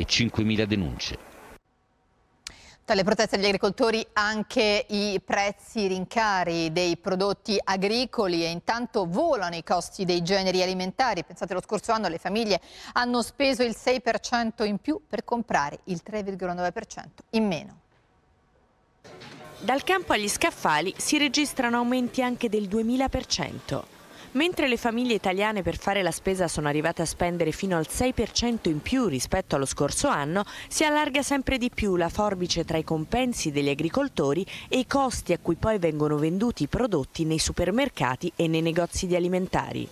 e 5.000 denunce. Tra le proteste degli agricoltori anche i prezzi rincari dei prodotti agricoli e intanto volano i costi dei generi alimentari. Pensate lo scorso anno le famiglie hanno speso il 6% in più per comprare il 3,9% in meno. Dal campo agli scaffali si registrano aumenti anche del 2000%. Mentre le famiglie italiane per fare la spesa sono arrivate a spendere fino al 6% in più rispetto allo scorso anno, si allarga sempre di più la forbice tra i compensi degli agricoltori e i costi a cui poi vengono venduti i prodotti nei supermercati e nei negozi di alimentari.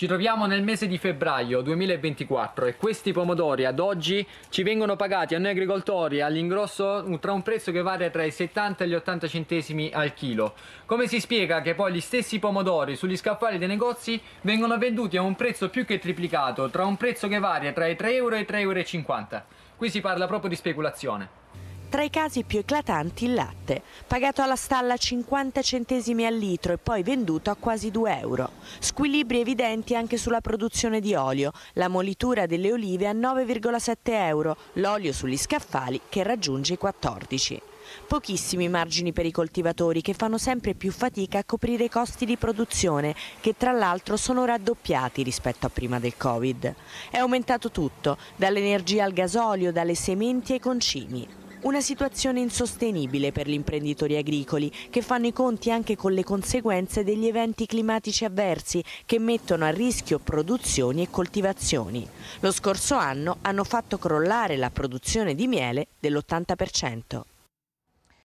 Ci troviamo nel mese di febbraio 2024 e questi pomodori ad oggi ci vengono pagati a noi agricoltori all'ingrosso tra un prezzo che varia tra i 70 e gli 80 centesimi al chilo. Come si spiega che poi gli stessi pomodori sugli scaffali dei negozi vengono venduti a un prezzo più che triplicato, tra un prezzo che varia tra i 3 euro e i 3,50 euro? Qui si parla proprio di speculazione. Tra i casi più eclatanti il latte, pagato alla stalla 50 centesimi al litro e poi venduto a quasi 2 euro. Squilibri evidenti anche sulla produzione di olio, la molitura delle olive a 9,7 euro, l'olio sugli scaffali che raggiunge i 14. Pochissimi margini per i coltivatori che fanno sempre più fatica a coprire i costi di produzione che tra l'altro sono raddoppiati rispetto a prima del Covid. È aumentato tutto, dall'energia al gasolio, dalle sementi ai concimi. Una situazione insostenibile per gli imprenditori agricoli che fanno i conti anche con le conseguenze degli eventi climatici avversi che mettono a rischio produzioni e coltivazioni. Lo scorso anno hanno fatto crollare la produzione di miele dell'80%.